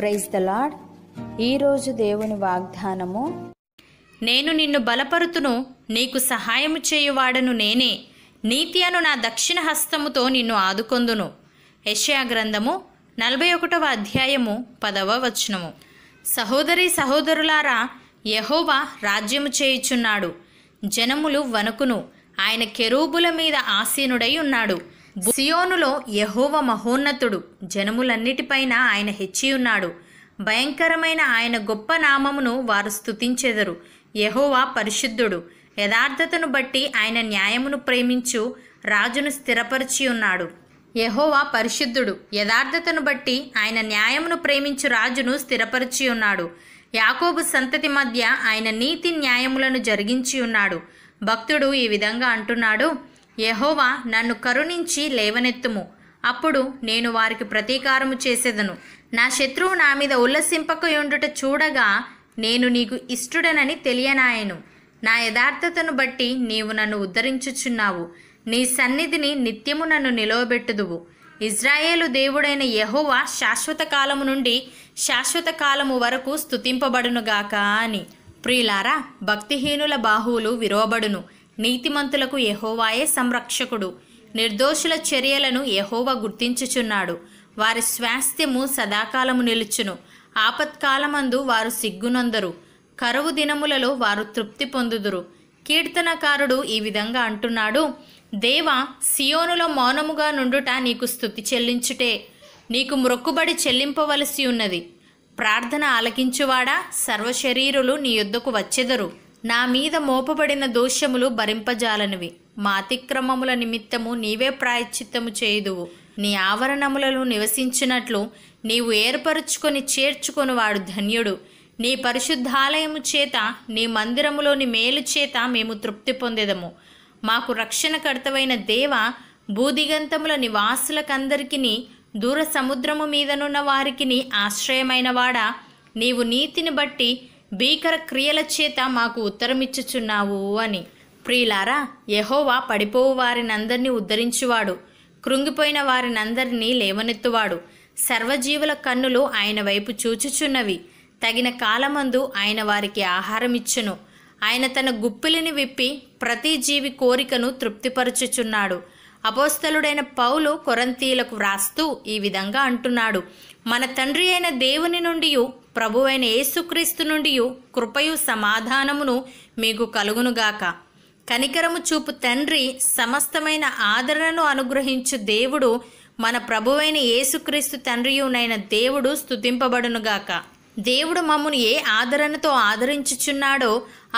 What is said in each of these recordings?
praise the lord ఈరోజు దేవుని వాగ్దానము నేను నిన్ను బలపరుతును నీకు సహాయము చేయువాడను నేనే నీతి అను నా దక్షిణ హస్తముతో నిన్ను ఆదుకొందును యశయా గ్రంథము నలభై ఒకటవ అధ్యాయము పదవ వచనము సహోదరి సహోదరులారా యహోవా రాజ్యము చేయుచున్నాడు జనములు వణుకును ఆయన కెరూబుల మీద ఆసీనుడై ఉన్నాడు సియోనులో యహోవ మహోన్నతుడు జనములన్నిటిపైన ఆయన హెచ్చియున్నాడు భయంకరమైన ఆయన గొప్ప నామమును వారు స్థుతించెదరు యహోవా పరిశుద్ధుడు యథార్థతను బట్టి ఆయన న్యాయమును ప్రేమించు రాజును స్థిరపరిచి ఉన్నాడు యహోవా పరిశుద్ధుడు యథార్థతను బట్టి ఆయన న్యాయమును ప్రేమించు రాజును స్థిరపరిచి ఉన్నాడు యాకోబు సంతతి మధ్య ఆయన నీతి న్యాయములను జరిగించి ఉన్నాడు భక్తుడు ఈ విధంగా అంటున్నాడు యహోవా నన్ను కరుణించి లేవనెత్తుము అప్పుడు నేను వారికి ప్రతీకారము చేసేదను నా శత్రువు నా మీద ఉల్లసింపకయుండుట చూడగా నేను నీకు ఇష్టడనని తెలియనాయను నా యథార్థతను బట్టి నీవు నన్ను ఉద్ధరించుచున్నావు నీ సన్నిధిని నిత్యము నన్ను నిలవబెట్టుదువు ఇజ్రాయేలు దేవుడైన యహోవా శాశ్వత కాలము నుండి శాశ్వత కాలము వరకు స్థుతింపబడునుగాక అని ప్రియులారా భక్తిహీనుల బాహువులు విరోబడును నీతిమంతులకు యహోవాయే సంరక్షకుడు నిర్దోషుల చర్యలను యహోవా గుర్తించుచున్నాడు వారి స్వాస్థ్యము సదాకాలము నిలుచును ఆపత్కాలమందు వారు సిగ్గునందరు కరువు దినములలో వారు తృప్తి పొందుదురు కీర్తనకారుడు ఈ విధంగా అంటున్నాడు దేవ సియోనులో మౌనముగా నుండుట నీకు స్థుతి చెల్లించుటే నీకు మొక్కుబడి చెల్లింపవలసి ఉన్నది ప్రార్థన ఆలకించువాడా సర్వశరీరులు నీ యుద్ధకు వచ్చెదరు నా మీద మోపబడిన దోషములు భరింపజాలనివి మా అతిక్రమముల నిమిత్తము నీవే ప్రాయశ్చిత్తము చేయుదువు నీ ఆవరణములలో నివసించినట్లు నీవు ఏర్పరుచుకొని చేర్చుకొని వాడు ధన్యుడు నీ పరిశుద్ధాలయము చేత నీ మందిరములోని మేలు చేత మేము తృప్తి పొందేదము మాకు రక్షణకర్తవైన దేవ భూదిగంతముల నివాసులకందరికీ దూర సముద్రము మీదనున్న వారికి ఆశ్రయమైన నీవు నీతిని బట్టి భీకర క్రియల చేత మాకు ఉత్తరమిచ్చుచున్నావు అని ప్రియులారా యహోవా పడిపోవు వారినందరినీ ఉద్ధరించువాడు కృంగిపోయిన వారినందరినీ లేవనెత్తువాడు సర్వజీవుల కన్నులు ఆయన వైపు చూచుచున్నవి తగిన కాలమందు ఆయన వారికి ఆహారం ఇచ్చును ఆయన తన గుప్పిలిని విప్పి ప్రతి జీవి కోరికను తృప్తిపరుచుచున్నాడు అపోస్తలుడైన పౌలు కొరంతీలకు వ్రాస్తూ ఈ విధంగా అంటున్నాడు మన తండ్రి అయిన దేవుని నుండి ప్రభువైన యేసుక్రీస్తు నుండి కృపయు సమాధానమును మీకు కలుగునుగాక కనికరము చూపు తండ్రి సమస్తమైన ఆదరణను అనుగ్రహించు దేవుడు మన ప్రభువైన యేసుక్రీస్తు తండ్రియునైన దేవుడు స్థుతింపబడునుగాక దేవుడు మమ్మను ఏ ఆదరణతో ఆదరించుచున్నాడో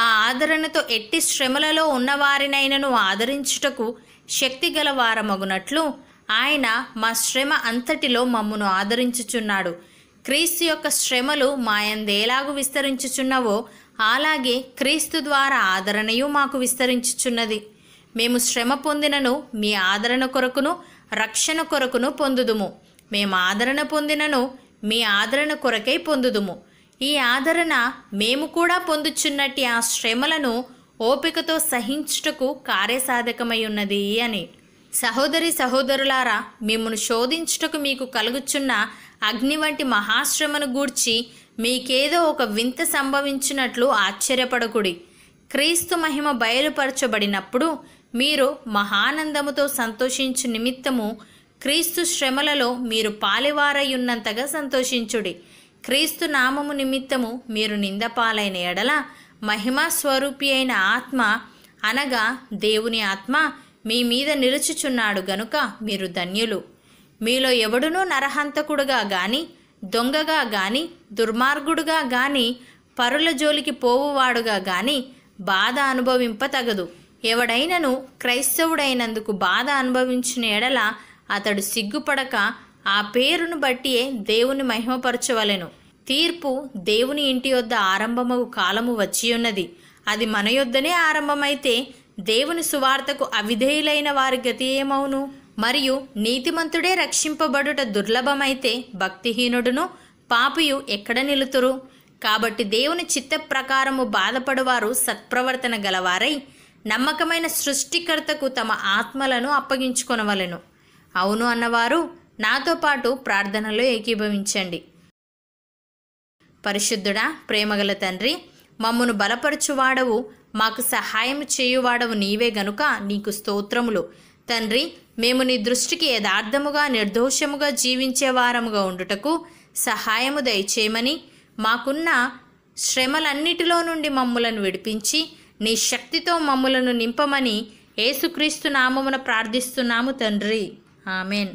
ఆ ఆదరణతో ఎట్టి శ్రమలలో ఉన్నవారినైనను ఆదరించుటకు శక్తి గల వారమగునట్లు ఆయన మా శ్రమ అంతటిలో మమ్మును ఆదరించుచున్నాడు క్రీస్తు యొక్క శ్రమలు మాయందేలాగు విస్తరించుచున్నవో అలాగే క్రీస్తు ద్వారా ఆదరణయు మాకు విస్తరించుచున్నది మేము శ్రమ పొందినను మీ ఆదరణ కొరకును రక్షణ కొరకును పొందుదుము మేము ఆదరణ పొందినను మీ ఆదరణ కొరకై పొందుదుము ఈ ఆదరణ మేము కూడా పొందుచున్నట్టి ఆ శ్రమలను ఓపికతో సహించుటకు కార్యసాధకమై ఉన్నది అని సహోదరి సహోదరులారా మిమ్మను శోధించుటకు మీకు కలుగుచున్న అగ్ని వంటి మహాశ్రమను గూర్చి మీకేదో ఒక వింత సంభవించినట్లు ఆశ్చర్యపడకుడి క్రీస్తు మహిమ బయలుపరచబడినప్పుడు మీరు మహానందముతో సంతోషించు నిమిత్తము క్రీస్తు శ్రమలలో మీరు పాలివారయ్యున్నంతగా సంతోషించుడి క్రీస్తు నామము నిమిత్తము మీరు నిందపాలైన ఎడల మహిమా స్వరూపి అయిన ఆత్మ అనగా దేవుని ఆత్మ మీ మీద నిలుచుచున్నాడు గనుక మీరు ధన్యులు మీలో ఎవడునూ నరహంతకుడుగా గాని దొంగగా గాని దుర్మార్గుడుగా గాని పరుల జోలికి పోవువాడుగా గాని బాధ అనుభవింపతగదు ఎవడైనను క్రైస్తవుడైనందుకు బాధ అనుభవించిన ఎడల అతడు సిగ్గుపడక ఆ పేరును బట్టియే దేవుని మహిమపరచవలెను తీర్పు దేవుని ఇంటి యొద్ద ఆరంభము కాలము వచ్చియున్నది అది మన యొద్దనే ఆరంభమైతే దేవుని సువార్తకు అవిధేయులైన వారి గతి ఏమవును మరియు నీతిమంతుడే రక్షింపబడుట దుర్లభమైతే భక్తిహీనుడును పాపియు ఎక్కడ నిలుతురు కాబట్టి దేవుని చిత్త ప్రకారము బాధపడువారు సత్ప్రవర్తన గలవారై నమ్మకమైన సృష్టికర్తకు తమ ఆత్మలను అప్పగించుకొనవలెను అవును అన్నవారు నాతో పాటు ప్రార్థనలో ఏకీభవించండి పరిశుద్ధుడా ప్రేమగల తండ్రి మమ్మను బలపరచువాడవు మాకు సహాయం చేయువాడవు నీవే గనుక నీకు స్తోత్రములు తండ్రి మేము నీ దృష్టికి యథార్థముగా నిర్దోషముగా జీవించే వారముగా ఉండుటకు సహాయము దయచేయమని మాకున్న శ్రమలన్నిటిలో నుండి మమ్ములను విడిపించి నీ శక్తితో మమ్ములను నింపమని ఏసుక్రీస్తు నామమున ప్రార్థిస్తున్నాము తండ్రి ఆమెన్